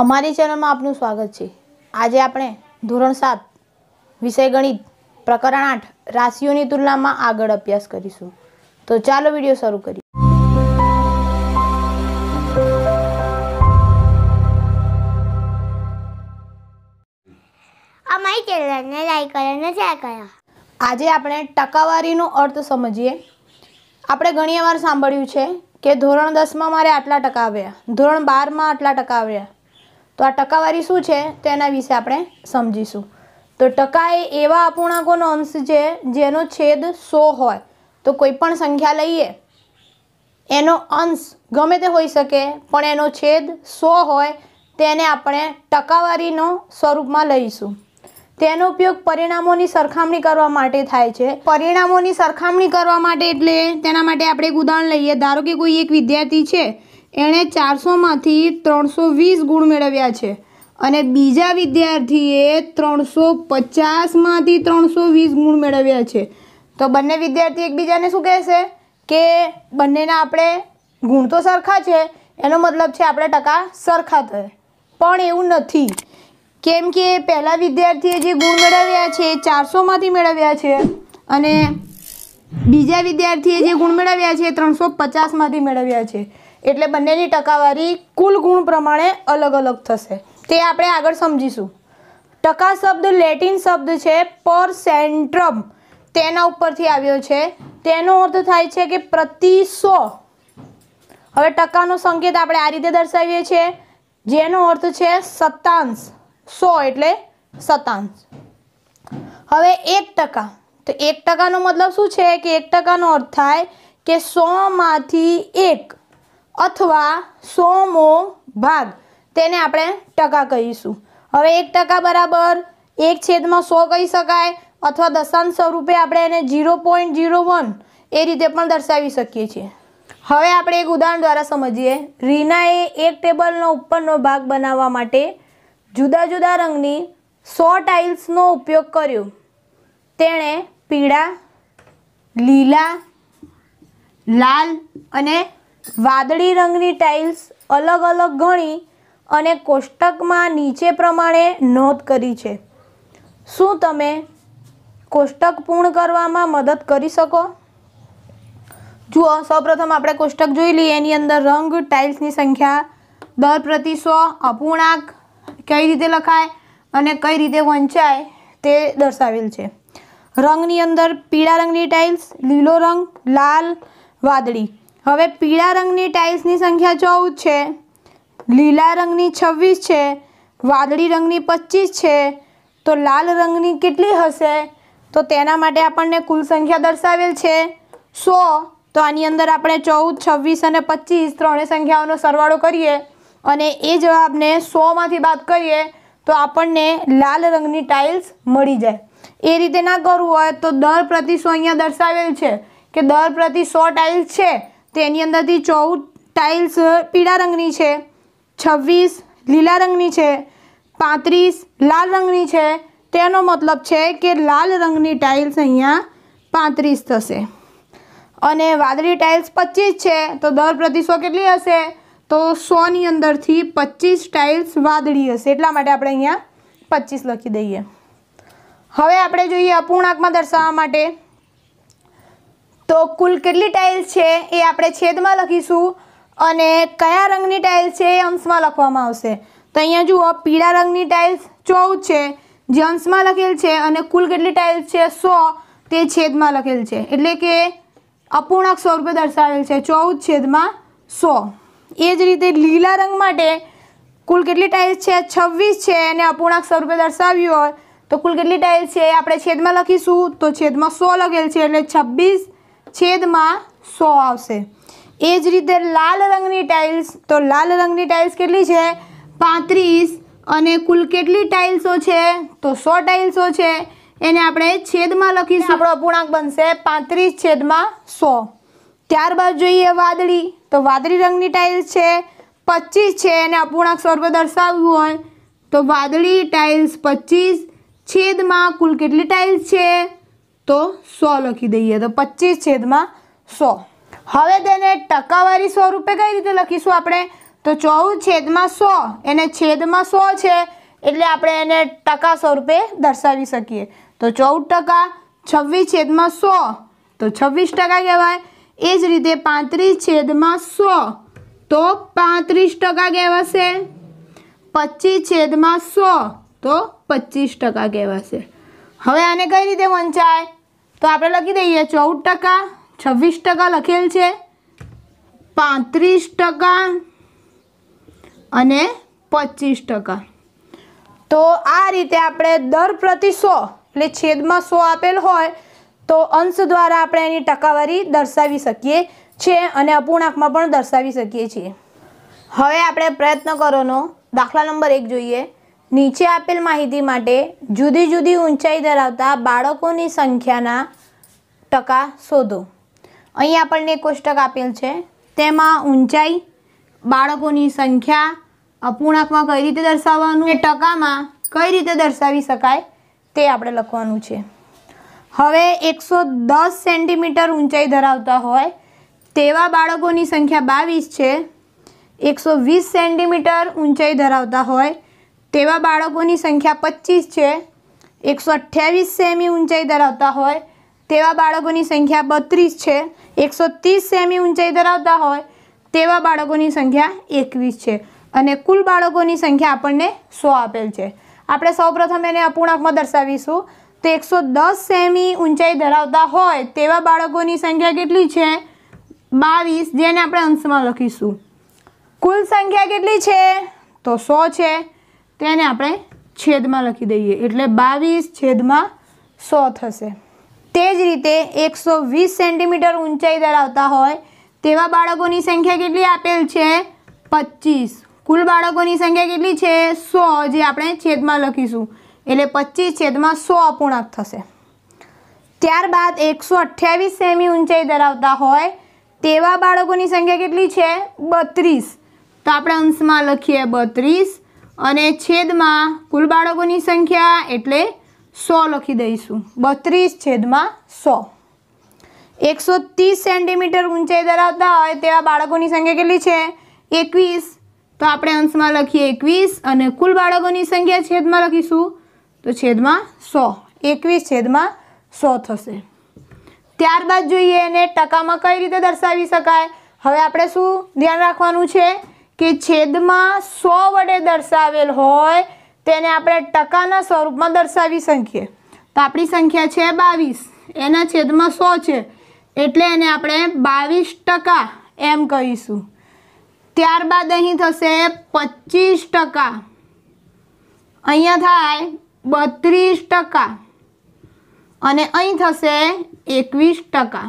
અમારી ચેનલમાં આપનું સ્વાગત છે આજે આપણે ધોરણ સાત વિષય ગણિત પ્રકરણ આઠ રાશિઓની તુલનામાં આગળ અભ્યાસ કરીશું તો ચાલો વિડીયો શરૂ કરીએ અમારી ચેનલને લાઈક કરો અને શેર કરો આજે આપણે ટકાવારીનો અર્થ સમજીએ આપણે ઘણી વાર સાંભળ્યું છે કે ધોરણ દસમાં મારે આટલા ટકા આવ્યા ધોરણ બારમાં આટલા ટકા આવ્યા તો આ ટકાવારી શું છે તેના વિશે આપણે સમજીશું તો ટકા એ એવા અપૂર્ણાંકોનો અંશ છે જેનો છેદ સો હોય તો કોઈ પણ સંખ્યા લઈએ એનો અંશ ગમે તે હોઈ શકે પણ એનો છેદ સો હોય તેને આપણે ટકાવારીનો સ્વરૂપમાં લઈશું તેનો ઉપયોગ પરિણામોની સરખામણી કરવા માટે થાય છે પરિણામોની સરખામણી કરવા માટે એટલે તેના માટે આપણે એક ઉદાહરણ લઈએ ધારો કે કોઈ એક વિદ્યાર્થી છે એણે ચારસોમાંથી ત્રણસો વીસ ગુણ મેળવ્યા છે અને બીજા વિદ્યાર્થીએ ત્રણસો પચાસમાંથી ત્રણસો વીસ ગુણ મેળવ્યા છે તો બંને વિદ્યાર્થી એકબીજાને શું કહેશે કે બંનેના આપણે ગુણ તો સરખા છે એનો મતલબ છે આપણે ટકા સરખા થયા પણ એવું નથી કેમ કે પહેલાં વિદ્યાર્થીએ જે ગુણ મેળવ્યા છે એ ચારસોમાંથી મેળવ્યા છે અને બીજા વિદ્યાર્થીએ જે ગુણ મેળવ્યા છે એ ત્રણસો પચાસમાંથી મેળવ્યા છે એટલે બંનેની ટકાવારી કુલ ગુણ પ્રમાણે અલગ અલગ થશે તે આપણે આગળ સમજીશું ટકા શબ્દ લેટિન શબ્દ છે પર સેન્ટ્રમ તેના ઉપરથી આવ્યો છે તેનો અર્થ થાય છે કે પ્રતિ સો હવે ટકાનો સંકેત આપણે આ રીતે દર્શાવીએ છીએ જેનો અર્થ છે સત્તાંશ સો એટલે સત્તાંશ હવે એક ટકા તો એક ટકાનો મતલબ શું છે કે એક ટકાનો અર્થ થાય કે સોમાંથી એક અથવા સોમો ભાગ તેને આપણે ટકા કહીશું હવે એક ટકા બરાબર એક છેદમાં સો કહી શકાય અથવા દશાંશ સ્વરૂપે આપણે એને ઝીરો પોઈન્ટ ઝીરો વન એ રીતે પણ દર્શાવી શકીએ છીએ હવે આપણે એક ઉદાહરણ દ્વારા સમજીએ રીનાએ એક ટેબલનો ઉપરનો ભાગ બનાવવા માટે જુદા જુદા રંગની સો ટાઇલ્સનો ઉપયોગ કર્યો તેણે પીળા લીલા લાલ અને વાદળી રંગની ટાઇલ્સ અલગ અલગ ગણી અને કોષ્ટકમાં નીચે પ્રમાણે નોંધ કરી છે શું તમે કોષ્ટક પૂર્ણ કરવામાં મદદ કરી શકો જુઓ સૌપ્રથમ આપણે કોષ્ટક જોઈ લઈએ એની અંદર રંગ ટાઇલ્સની સંખ્યા દર પ્રતિ સો અપૂર્ણાંક કઈ રીતે લખાય અને કઈ રીતે વંચાય તે દર્શાવેલ છે રંગની અંદર પીળા રંગની ટાઇલ્સ લીલો રંગ લાલ વાદળી હવે પીળા રંગની ટાઇલ્સની સંખ્યા ચૌદ છે લીલા રંગની છવ્વીસ છે વાદળી રંગની પચીસ છે તો લાલ રંગની કેટલી હશે તો તેના માટે આપણને કુલ સંખ્યા દર્શાવેલ છે સો તો આની અંદર આપણે ચૌદ છવ્વીસ અને પચીસ ત્રણેય સંખ્યાઓનો સરવાળો કરીએ અને એ જવાબને સોમાંથી બાદ કરીએ તો આપણને લાલ રંગની ટાઇલ્સ મળી જાય એ રીતે ના કરવું હોય તો દર પ્રતિ સો અહીંયા દર્શાવેલ છે કે દર પ્રતિ સો ટાઇલ્સ છે તેની અંદરથી ચૌદ ટાઇલ્સ પીળા રંગની છે છવ્વીસ લીલા રંગની છે પાંત્રીસ લાલ રંગની છે તેનો મતલબ છે કે લાલ રંગની ટાઇલ્સ અહીંયા પાંત્રીસ થશે અને વાદળી ટાઇલ્સ પચીસ છે તો દર પ્રતિસો કેટલી હશે તો સોની અંદરથી પચીસ ટાઇલ્સ વાદળી હશે એટલા માટે આપણે અહીંયા પચીસ લખી દઈએ હવે આપણે જોઈએ અપૂર્ણાંકમાં દર્શાવવા માટે તો કુલ કેટલી ટાઇલ્સ છે એ આપણે છેદમાં લખીશું અને કયા રંગની ટાઇલ્સ છે એ અંશમાં લખવામાં આવશે તો અહીંયા જુઓ પીળા રંગની ટાઇલ્સ ચૌદ છે જે અંશમાં લખેલ છે અને કુલ કેટલી ટાઇલ્સ છે સો તે છેદમાં લખેલ છે એટલે કે અપૂર્ણાંક સ્વરૂપે દર્શાવેલ છે ચૌદ છેદમાં સો એ જ રીતે લીલા રંગ માટે કુલ કેટલી ટાઇલ્સ છે છવ્વીસ છે અને અપૂર્ણાંક સ્વરૂપે દર્શાવ્યું હોય તો કુલ કેટલી ટાઇલ્સ છે આપણે છેદમાં લખીશું તો છેદમાં સો લખેલ છે એટલે છવ્વીસ છેદમાં સો આવશે એ જ રીતે લાલ રંગની ટાઇલ્સ તો લાલ રંગની ટાઇલ્સ કેટલી છે પાંત્રીસ અને કુલ કેટલી ટાઇલ્સો છે તો સો ટાઇલ્સો છે એને આપણે છેદમાં લખીશું આપણો અપૂર્ણાંક બનશે પાંત્રીસ છેદમાં સો ત્યારબાદ જોઈએ વાદળી તો વાદળી રંગની ટાઇલ્સ છે પચીસ છે એને અપૂર્ણાંક સ્વરૂપે દર્શાવવું હોય તો વાદળી ટાઇલ્સ પચીસ છેદમાં કુલ કેટલી ટાઇલ્સ છે તો સો લખી દઈએ તો પચીસ છેદમાં સો હવે તેને ટકાવારી સ્વરૂપે કઈ રીતે લખીશું આપણે તો ચૌદ છેદમાં સો એને છેદમાં સો છે એટલે આપણે એને ટકા સ્વરૂપે દર્શાવી શકીએ તો ચૌદ ટકા છવ્વીસ છેદમાં સો તો છવ્વીસ ટકા કહેવાય એ જ રીતે પાંત્રીસ છેદમાં સો તો પાંત્રીસ ટકા કહેવાશે પચીસ છેદમાં સો તો પચીસ ટકા કહેવાશે હવે આને કઈ રીતે વંચાય તો આપણે લખી દઈએ ચૌદ ટકા છવ્વીસ ટકા લખેલ છે પાંત્રીસ ટકા અને પચીસ ટકા તો આ રીતે આપણે દર પ્રતિ સો એટલે છેદમાં સો આપેલ હોય તો અંશ દ્વારા આપણે એની ટકાવારી દર્શાવી શકીએ છીએ અને અપૂર્ણાંકમાં પણ દર્શાવી શકીએ છીએ હવે આપણે પ્રયત્ન કરવાનો દાખલા નંબર એક જોઈએ નીચે આપેલ માહિતી માટે જુદી જુદી ઊંચાઈ ધરાવતા બાળકોની સંખ્યાના ટકા શોધો અહીં આપણને કોષ્ટક આપેલ છે તેમાં ઊંચાઈ બાળકોની સંખ્યા અપૂર્ણાંકમાં કઈ રીતે દર્શાવવાનું એ ટકામાં કઈ રીતે દર્શાવી શકાય તે આપણે લખવાનું છે હવે એકસો દસ સેન્ટીમીટર ઊંચાઈ ધરાવતા હોય તેવા બાળકોની સંખ્યા બાવીસ છે એકસો વીસ સેન્ટીમીટર ઊંચાઈ ધરાવતા હોય તેવા બાળકોની સંખ્યા પચીસ છે એકસો અઠ્યાવીસ સેમી ઊંચાઈ ધરાવતા હોય તેવા બાળકોની સંખ્યા બત્રીસ છે એકસો ત્રીસ સેમી ઊંચાઈ ધરાવતા હોય તેવા બાળકોની સંખ્યા એકવીસ છે અને કુલ બાળકોની સંખ્યા આપણને સો આપેલ છે આપણે સૌપ્રથમ એને અપૂર્ણાંકમાં દર્શાવીશું તો એકસો દસ સેમી ઊંચાઈ ધરાવતા હોય તેવા બાળકોની સંખ્યા કેટલી છે બાવીસ જેને આપણે અંશમાં લખીશું કુલ સંખ્યા કેટલી છે તો સો છે તેને આપણે છેદમાં લખી દઈએ એટલે બાવીસ છેદમાં સો થશે તે જ રીતે એકસો વીસ સેન્ટીમીટર ઊંચાઈ ધરાવતા હોય તેવા બાળકોની સંખ્યા કેટલી આપેલ છે પચીસ કુલ બાળકોની સંખ્યા કેટલી છે સો જે આપણે છેદમાં લખીશું એટલે પચીસ છેદમાં સો અપૂર્ણાંક થશે ત્યારબાદ એકસો અઠ્યાવીસ સેમી ઊંચાઈ ધરાવતા હોય તેવા બાળકોની સંખ્યા કેટલી છે બત્રીસ તો આપણે અંશમાં લખીએ બત્રીસ અને છેદમાં કુલ બાળકોની સંખ્યા એટલે સો લખી દઈશું બત્રીસ છેદમાં સો એકસો ત્રીસ સેન્ટીમીટર ઊંચાઈ ધરાવતા હોય તેવા બાળકોની સંખ્યા કેટલી છે એકવીસ તો આપણે અંશમાં લખીએ એકવીસ અને કુલ બાળકોની સંખ્યા છેદમાં લખીશું તો છેદમાં સો એકવીસ છેદમાં સો થશે ત્યારબાદ જોઈએ એને ટકામાં કઈ રીતે દર્શાવી શકાય હવે આપણે શું ધ્યાન રાખવાનું છે કે છેદમાં સો વડે દર્શાવેલ હોય તેને આપણે ટકાના સ્વરૂપમાં દર્શાવી શકીએ તો આપણી સંખ્યા છે બાવીસ એના છેદમાં સો છે એટલે એને આપણે બાવીસ ટકા એમ કહીશું ત્યારબાદ અહીં થશે પચીસ ટકા અહીંયા થાય બત્રીસ ટકા અને અહીં થશે એકવીસ ટકા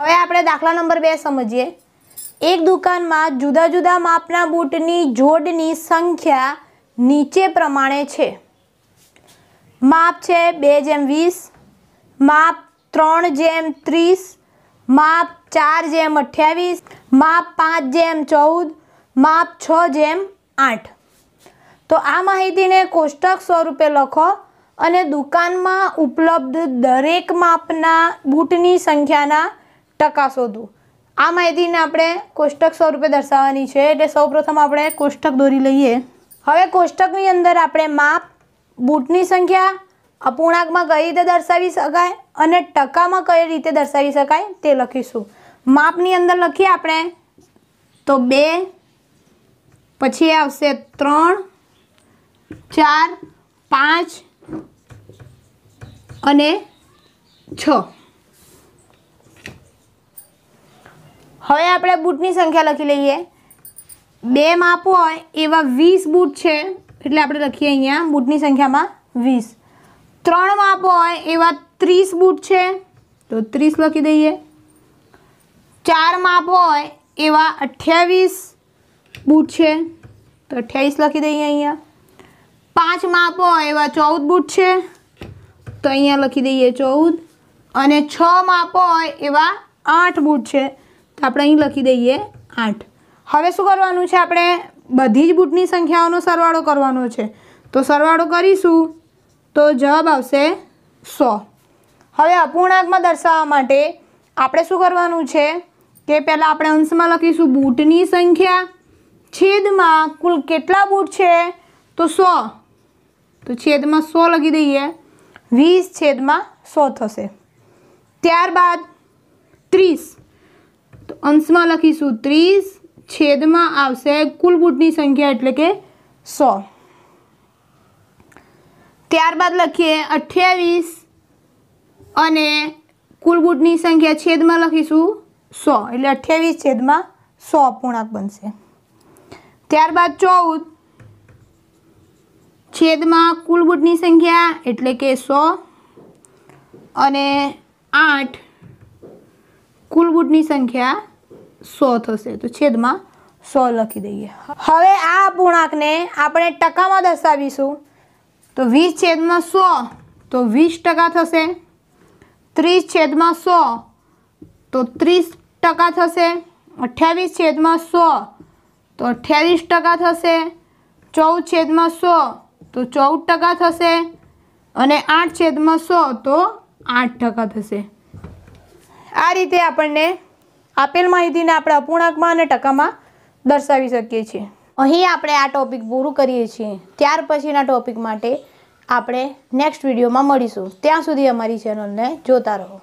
હવે આપણે દાખલા નંબર બે સમજીએ એક દુકાનમાં જુદા જુદા માપના બૂટની જોડની સંખ્યા નીચે પ્રમાણે છે માપ છે બે જેમ વીસ માપ ત્રણ જેમ ત્રીસ માપ ચાર જેમ અઠ્યાવીસ માપ પાંચ જેમ ચૌદ માપ છ જેમ આઠ તો આ માહિતીને કોષ્ટક સ્વરૂપે લખો અને દુકાનમાં ઉપલબ્ધ દરેક માપના બૂટની સંખ્યાના ટકા શોધો આ માહિતીને આપણે કોષ્ટક સ્વરૂપે દર્શાવવાની છે એટલે સૌપ્રથમ આપણે કોષ્ટક દોરી લઈએ હવે કોષ્ટકની અંદર આપણે માપ બૂટની સંખ્યા અપૂર્ણાંકમાં કઈ રીતે દર્શાવી શકાય અને ટકામાં કઈ રીતે દર્શાવી શકાય તે લખીશું માપની અંદર લખીએ આપણે તો બે પછી આવશે ત્રણ ચાર પાંચ અને છ હવે આપણે બૂટની સંખ્યા લખી લઈએ બે માપ હોય એવા વીસ બૂટ છે એટલે આપણે લખીએ અહીંયા બૂટની સંખ્યામાં વીસ ત્રણ માપ હોય એવા ત્રીસ બૂટ છે તો ત્રીસ લખી દઈએ ચાર માપ હોય એવા અઠ્યાવીસ બૂટ છે તો અઠ્યાવીસ લખી દઈએ અહીંયા પાંચ માપ હોય એવા ચૌદ બૂટ છે તો અહીંયા લખી દઈએ ચૌદ અને છ માપ હોય એવા આઠ બૂટ છે તો આપણે અહીં લખી દઈએ આઠ હવે શું કરવાનું છે આપણે બધી જ બૂટની સંખ્યાઓનો સરવાળો કરવાનો છે તો સરવાળો કરીશું તો જવાબ આવશે સો હવે અપૂર્ણાંકમાં દર્શાવવા માટે આપણે શું કરવાનું છે કે પહેલાં આપણે અંશમાં લખીશું બૂટની સંખ્યા છેદમાં કુલ કેટલા બૂટ છે તો સો તો છેદમાં સો લખી દઈએ વીસ છેદમાં સો થશે ત્યારબાદ ત્રીસ તો અંશમાં લખીશું ત્રીસ છેદમાં આવશે કુલ બુટની સંખ્યા એટલે કે સો ત્યારબાદ લખીએ અઠ્યાવીસ અને કુલ બુટની સંખ્યા છેદમાં લખીશું સો એટલે અઠ્યાવીસ છેદમાં સો પૂર્ણાંક બનશે ત્યારબાદ ચૌદ છેદમાં કુલ બુટની સંખ્યા એટલે કે સો અને આઠ કુલ બુટની સંખ્યા સો થશે તો છેદમાં સો લખી દઈએ હવે આ પૂર્ણાંકને આપણે ટકામાં દર્શાવીશું તો વીસ છેદમાં સો તો વીસ ટકા થશે ત્રીસ છેદમાં સો તો ત્રીસ ટકા થશે અઠ્યાવીસ છેદમાં સો તો અઠ્યાવીસ ટકા થશે ચૌદ છેદમાં સો તો ચૌદ ટકા થશે અને આઠ છેદમાં સો તો આઠ ટકા થશે આ રીતે આપણને આપેલ માહિતીને આપણે અપૂર્ણાંકમાં અને ટકામાં દર્શાવી શકીએ છીએ અહીં આપણે આ ટોપિક પૂરું કરીએ છીએ ત્યાર પછીના ટોપિક માટે આપણે નેક્સ્ટ વિડીયોમાં મળીશું ત્યાં સુધી અમારી ચેનલને જોતા રહો